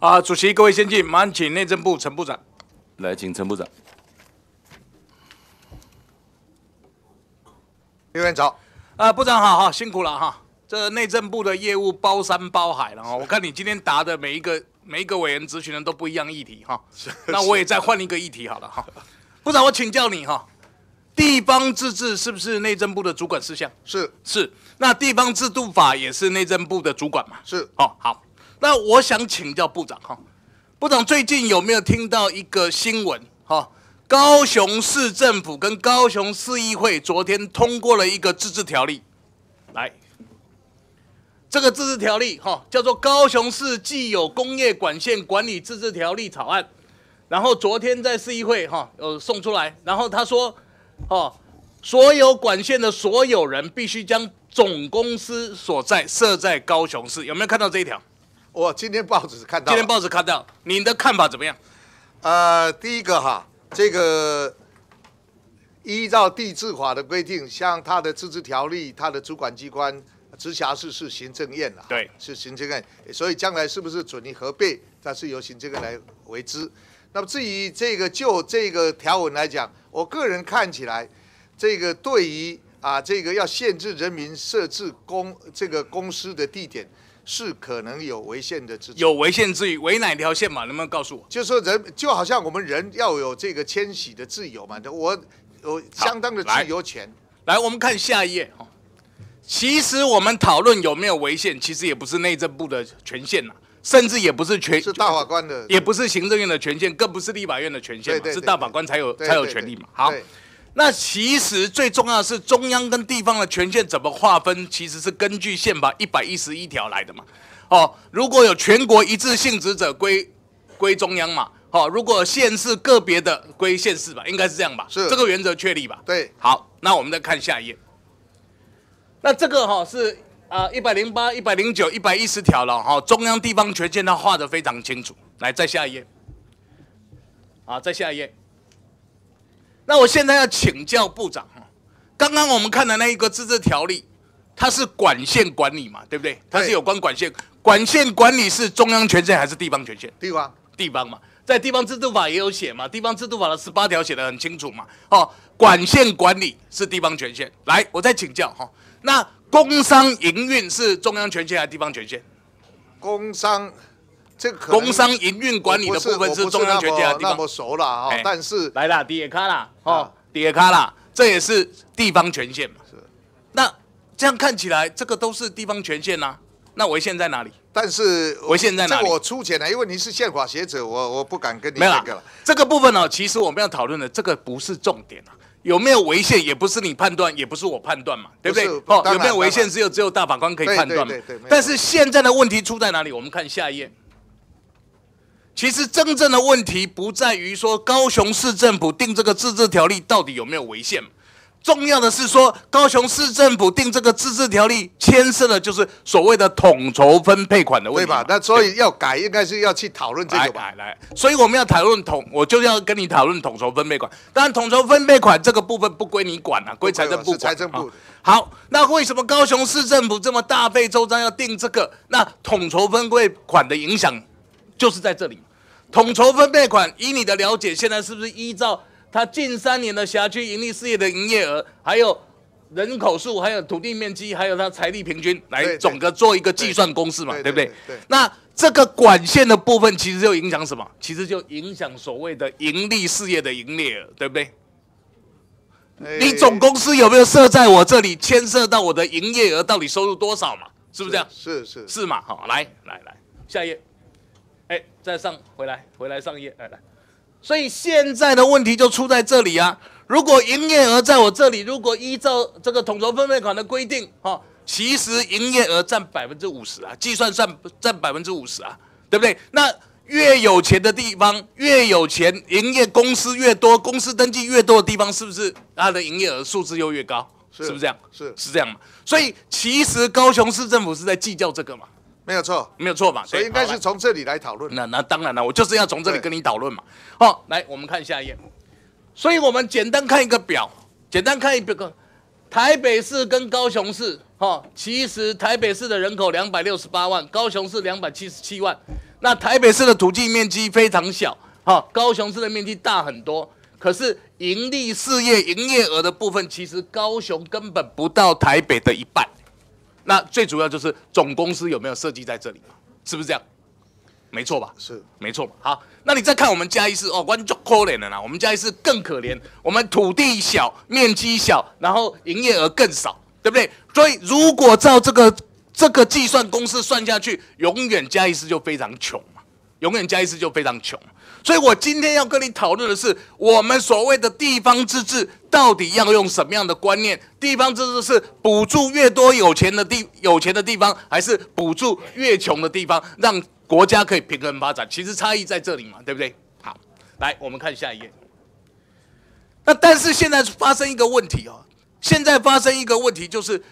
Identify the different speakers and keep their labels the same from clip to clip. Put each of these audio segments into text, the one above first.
Speaker 1: 啊，主席，各位先进，麻烦请内政部陈部长。来，请陈部长。刘院长，啊，部长，好好辛苦了哈。这内政部的业务包山包海了哈。我看你今天答的每一个每一个委员咨询的都不一样议题哈。那我也再换一个议题好了哈。部长，我请教你哈，地方自治是不是内政部的主管事项？是是。那地方制度法也是内政部的主管嘛？是。哦，好。那我想请教部长哈，部长最近有没有听到一个新闻哈？高雄市政府跟高雄市议会昨天通过了一个自治条例，来，这个自治条例哈叫做《高雄市既有工业管线管理自治条例草案》，然后昨天在市议会哈呃送出来，然后他说哈，所有管线的所有人必须将总公司所在设在高雄市，有没有看到这一条？
Speaker 2: 我今天报纸看到，今天
Speaker 1: 报纸看到，你的看法怎么样？呃，
Speaker 2: 第一个哈，这个依照地质法的规定，像他的自治条例，他的主管机关，直辖市是行政院了，对，是行政院，所以将来是不是准予核备，那是由行政院来为之。那么至于这个就这个条文来讲，我个人看起来，这个对于啊这个要限制人民设置公这个公司的地点。是可能有违宪的之有
Speaker 1: 违宪之余，违哪条线嘛？能不能告诉我？就说人就好像我们人要有这个迁徙的自由嘛，我有相当的自由权。来，我们看下一页哈。其实我们讨论有没有违宪，其实也不是内政部的权限呐，甚至也不是权是大法官的，也不是行政院的权限，更不是立法院的权限，是大法官才有才有权利嘛。好。那其实最重要的是中央跟地方的权限怎么划分，其实是根据宪法一百一十一条来的嘛。哦，如果有全国一致性职责归归中央嘛。好，如果县市个别的归县市吧，应该是这样吧？是这个原则确立吧？对。好，那我们再看下一页。那这个哈是啊一百零八、一百零九、一百一十条了哈，中央地方权限它画的非常清楚。来，再下一页。啊，再下一页。那我现在要请教部长哈，刚刚我们看的那一个自治条例，它是管线管理嘛，对不对？它是有关管线，管线管理是中央权限还是地方权限？地方，地方嘛，在地方制度法也有写嘛，地方制度法的十八条写的很清楚嘛。哦，管线管理是地方权限。来，我再请教哈，那工商营运是中央权限还是地方权限？
Speaker 2: 工商。工商营运管理的部分是中央权限，那么熟
Speaker 1: 了哈。但是来了，迪卡看了哦，底下卡了，这也是地方权限嘛。是，那这样看起来，这个都是地方权限呐。那违宪在哪里？但是违宪在哪里？我
Speaker 2: 出钱了，因为你是宪法学者，我我不敢跟你。没有了，
Speaker 1: 这个部分哦，其实我们要讨论的这个不是重点啊。有没有违宪，也不是你判断，也不是我判断嘛，对不对？哦，有没有违宪，只有只有大法官可以判断嘛。对对对。但是现在的问题出在哪里？我们看下一页。其实真正的问题不在于说高雄市政府定这个自治条例到底有没有违宪，重要的是说高雄市政府定这个自治条例牵涉的就是所谓的统筹分配款的问题，对吧？那所以要改，应该是要去讨论这个吧？来，所以我们要讨论统，我就要跟你讨论统筹分配款。当然，统筹分配款这个部分不归你管啊，归财政部。财政部。好，那为什么高雄市政府这么大费周章要定这个？那统筹分配款的影响就是在这里。统筹分配款，以你的了解，现在是不是依照他近三年的辖区盈利事业的营业额，还有人口数，还有土地面积，还有他财力平均来总个做一个计算公式嘛？对不对？对。那这个管线的部分其实就影响什么？其实就影响所谓的盈利事业的营业额，对不对？你总公司有没有设在我这里？牵涉到我的营业额到底收入多少嘛？是不是这样？是是是嘛？好，来来来，下一页。哎，再上回来，回来上一页，来来，所以现在的问题就出在这里啊！如果营业额在我这里，如果依照这个统筹分配款的规定哦，其实营业额占百分之五十啊，计算占占百分之五十啊，对不对？那越有钱的地方，越有钱，营业公司越多，公司登记越多的地方，是不是它的营业额数字又越高？是不是这样？是是这样嘛？所以其实高雄市政府是在计较这个嘛？没有错，没有错嘛，所以应该是从这里来讨论。那那当然了，我就是要从这里跟你讨论嘛。好，来我们看下一页。所以我们简单看一个表，简单看一表格。台北市跟高雄市，哈，其实台北市的人口两百六十八万，高雄市两百七十七万。那台北市的土地面积非常小，哈，高雄市的面积大很多。可是盈利事业营业额的部分，其实高雄根本不到台北的一半。那最主要就是总公司有没有设计在这里嘛？是不是这样？没错吧？是没错吧？好，那你再看我们嘉义市哦，关注就可怜了啦。我们嘉义市更可怜，我们土地小，面积小，然后营业额更少，对不对？所以如果照这个这个计算公式算下去，永远嘉义市就非常穷嘛，永远嘉义市就非常穷。所以我今天要跟你讨论的是，我们所谓的地方自治到底要用什么样的观念？地方自治是补助越多有钱的地有钱的地方，还是补助越穷的地方，让国家可以平衡发展？其实差异在这里嘛，对不对？好，来我们看下一页。那但是现在发生一个问题哦，现在发生一个问题就是，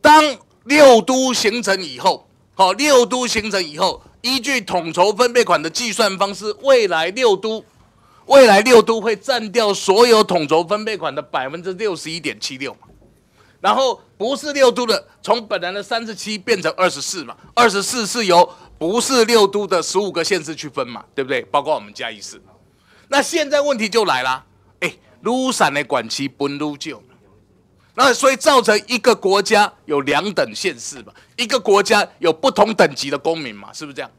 Speaker 1: 当六都形成以后。好，六都形成以后，依据统筹分配款的计算方式，未来六都，未来六都会占掉所有统筹分配款的百分之六十一点七六然后不是六都的，从本来的三十七变成二十四嘛，二十四是由不是六都的十五个县市去分嘛，对不对？包括我们嘉义市。那现在问题就来啦，哎，撸散的管期不撸旧。那所以造成一个国家有两等现世嘛，一个国家有不同等级的公民嘛，
Speaker 2: 是不是这样？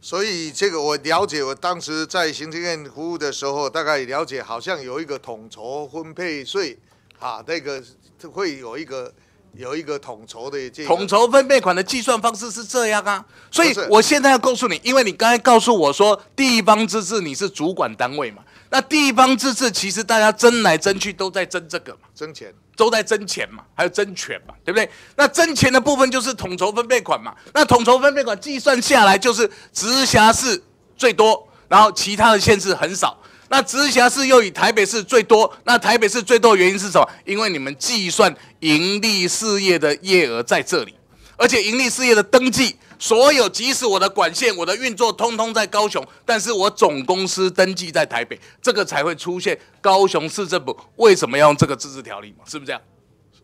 Speaker 2: 所以这个我了解，我当时在行政院服务的时候，大概了解，好像有一个统筹分配税，啊，那个会有一个有一个统筹的这统筹
Speaker 1: 分配款的计算方式是这样啊。所以我现在要告诉你，因为你刚才告诉我说地方自治，你是主管单位嘛。那地方自治其实大家争来争去都在争这个嘛，争钱，都在争钱嘛，还有争权嘛，对不对？那争钱的部分就是统筹分配款嘛。那统筹分配款计算下来就是直辖市最多，然后其他的县市很少。那直辖市又以台北市最多。那台北市最多的原因是什么？因为你们计算盈利事业的业额在这里。而且盈利事业的登记，所有即使我的管线、我的运作，通通在高雄，但是我总公司登记在台北，这个才会出现高雄市政府为什么要用这个自治条例嘛？是不是这样？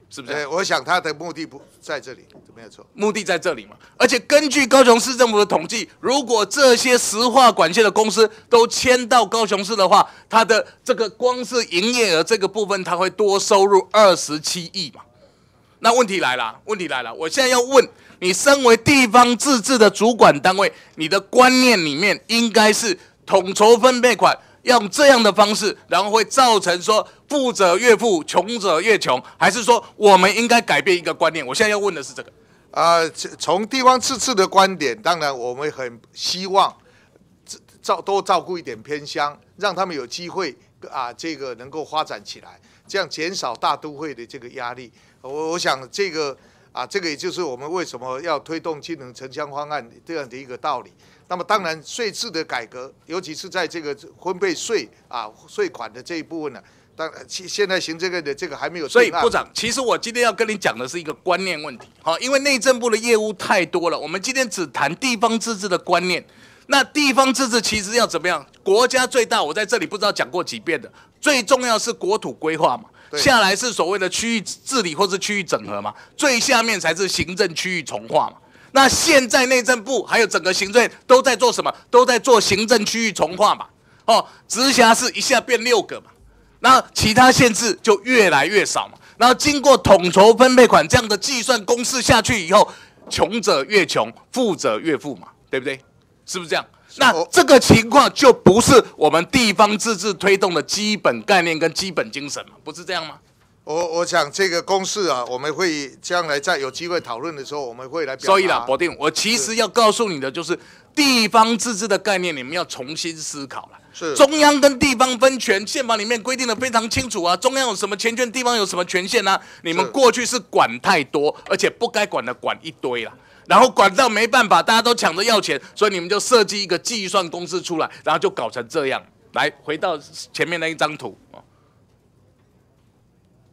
Speaker 1: 是
Speaker 2: 不是？我想他的目的不在这里，没有错，
Speaker 1: 目的在这里嘛。而且根据高雄市政府的统计，如果这些石化管线的公司都迁到高雄市的话，它的这个光是营业额这个部分，它会多收入二十七亿嘛。那问题来了，问题来了，我现在要问你，身为地方自治的主管单位，你的观念里面应该是统筹分配款，用这样的方式，然后会造成说富者越富，穷者越穷，还是说我们应该改变一个观念？我现在要问的是这个。啊，从地方自治的观点，当
Speaker 2: 然我们很希望照多照顾一点偏乡，让他们有机会啊，这个能够发展起来，这样减少大都会的这个压力。我我想这个啊，这个也就是我们为什么要推动技能城乡方案这样的一个道理。那么当然税制的改革，尤其是在这个分配税啊税款的这一部分呢，但现现在行这个的这个还没有。所以部长，
Speaker 1: 其实我今天要跟你讲的是一个观念问题。好，因为内政部的业务太多了，我们今天只谈地方自治的观念。那地方自治其实要怎么样？国家最大，我在这里不知道讲过几遍的，最重要是国土规划嘛。下来是所谓的区域治理或是区域整合嘛，最下面才是行政区域重化嘛。那现在内政部还有整个行政都在做什么？都在做行政区域重化嘛。哦，直辖市一下变六个嘛，那其他县市就越来越少嘛。然后经过统筹分配款这样的计算公式下去以后，穷者越穷，富者越富嘛，对不对？是不是这样？那这个情况就不是我们地方自治推动的基本概念跟基本精神嘛？不是这样吗？
Speaker 2: 我我想这个公式啊，我们会将来在有机会讨论的时候，我们会来。所以啦，否
Speaker 1: 定。我其实要告诉你的就是，地方自治的概念，你们要重新思考了。是中央跟地方分权，宪法里面规定的非常清楚啊。中央有什么权限？地方有什么权限呢？你们过去是管太多，而且不该管的管一堆了。然后管道没办法，大家都抢着要钱，所以你们就设计一个计算公式出来，然后就搞成这样。来，回到前面那一张图哦，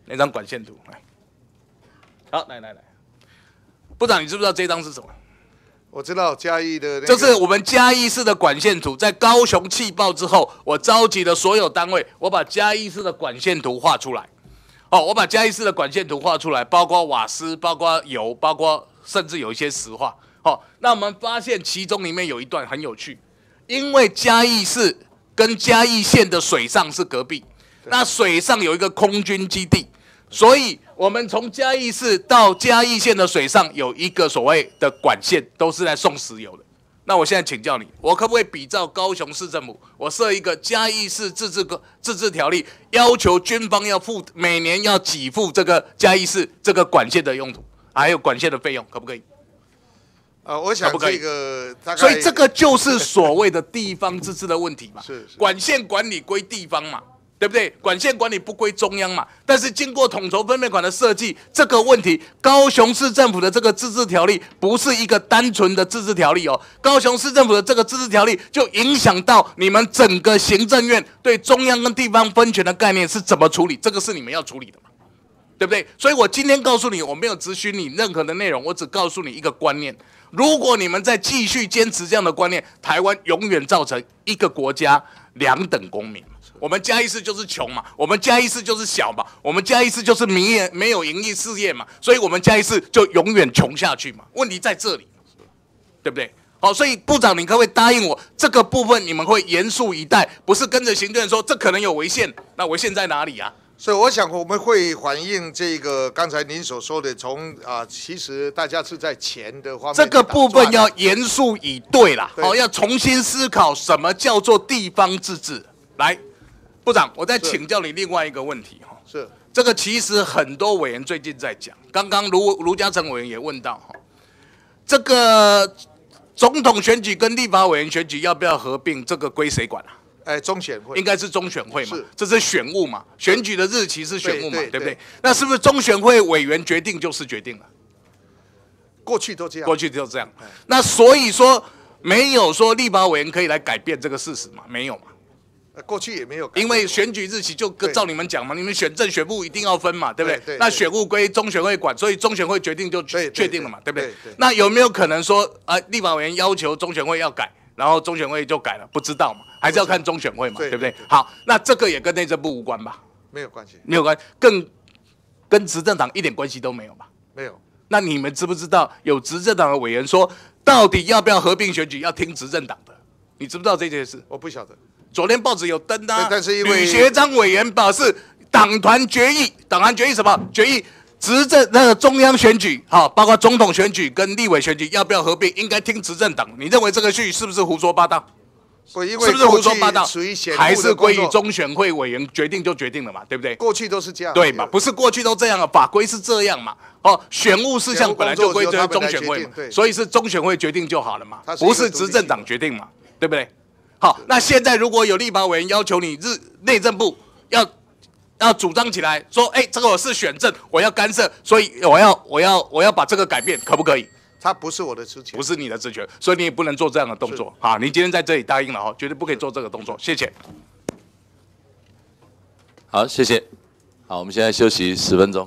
Speaker 1: 那张管线图。来，好，来来来，部长，你知不知道这张是什么？我
Speaker 2: 知道嘉义的，
Speaker 1: 这是我们嘉义市的管线图。在高雄气爆之后，我召集了所有单位，我把嘉义市的管线图画出来。哦，我把嘉义市的管线图画出来，包括瓦斯，包括油，包括。甚至有一些实话。好，那我们发现其中里面有一段很有趣，因为嘉义市跟嘉义县的水上是隔壁，那水上有一个空军基地，所以我们从嘉义市到嘉义县的水上有一个所谓的管线，都是在送石油的。那我现在请教你，我可不可以比照高雄市政府，我设一个嘉义市自治个自治条例，要求军方要付每年要给付这个嘉义市这个管线的用途？还有管线的费用可不可以？呃，我想这个以。概。所以这个就是所谓的地方自治的问题嘛。是。管线管理归地方嘛，对不对？管线管理不归中央嘛。但是经过统筹分配款的设计，这个问题，高雄市政府的这个自治条例不是一个单纯的自治条例哦。高雄市政府的这个自治条例就影响到你们整个行政院对中央跟地方分权的概念是怎么处理，这个是你们要处理的嘛。对不对？所以我今天告诉你，我没有咨询你任何的内容，我只告诉你一个观念：如果你们再继续坚持这样的观念，台湾永远造成一个国家两等公民。我们加一次就是穷嘛，我们加一次就是小嘛，我们加一次就是民业没有盈利事业嘛，所以我们加一次就永远穷下去嘛。问题在这里，对不对？好，所以部长，你可不可以答应我，这个部分你们会严肃以待，不是跟着行政说这可能有违宪，那违宪在哪里呀？
Speaker 2: 所以我想，我们会反映这个刚才您所说的，从啊，其实大家是在钱的方面。这个部分要严
Speaker 1: 肃以对啦，好，要重新思考什么叫做地方自治。来，部长，我再请教你另外一个问题哈，是这个其实很多委员最近在讲，刚刚卢卢嘉诚委员也问到哈，这个总统选举跟立法委员选举要不要合并，这个归谁管啊？哎，中选会应该是中选会嘛，这是选务嘛，选举的日期是选务嘛，对不对？那是不是中选会委员决定就是决定了？
Speaker 2: 过去都这样，过
Speaker 1: 去就这样。那所以说没有说立法委员可以来改变这个事实嘛？没有嘛？
Speaker 2: 过去也没有，
Speaker 1: 因为选举日期就跟照你们讲嘛，你们选政选部一定要分嘛，对不对？那选务归中选会管，所以中选会决定就确定了嘛，对不对？那有没有可能说啊，立法委员要求中选会要改？然后中选会就改了，不知道嘛？还是要看中选会嘛，对不对？好，那这个也跟内政部无关吧？没有关系，没有关，更跟执政党一点关系都没有吧？没有。那你们知不知道有执政党的委员说，到底要不要合并选举，要听执政党的？你知不知道这件事？我不晓得。昨天报纸有登的，但是因为学章委员表示，党团决议，党团决议什么决议？执政那个中央选举，哈，包括总统选举跟立委选举，要不要合并？应该听执政党。你认为这个序是不是胡说八道？
Speaker 2: 是不是胡说八道？还是归于中
Speaker 1: 选会委员决定就决定了嘛？对不对？过去都是这样。对嘛？不是过去都这样啊，法规是这样嘛？哦，选务事项本来就归责中选会嘛，所以是中选会决定就好了嘛，不是执政党决定嘛？对不对？好，那现在如果有立法委员要求你日内政部要。要主张起来，说：“哎，这个我是选政，我要干涉，所以我要，我要，我要把这个改变，可不可以？”
Speaker 2: 他不是我的职
Speaker 1: 权，不是你的职权，所以你也不能做这样的动作。好，你今天在这里答应了哦，绝对不可以做这个动作。谢谢。好，谢谢。好，我们现在休息十分钟。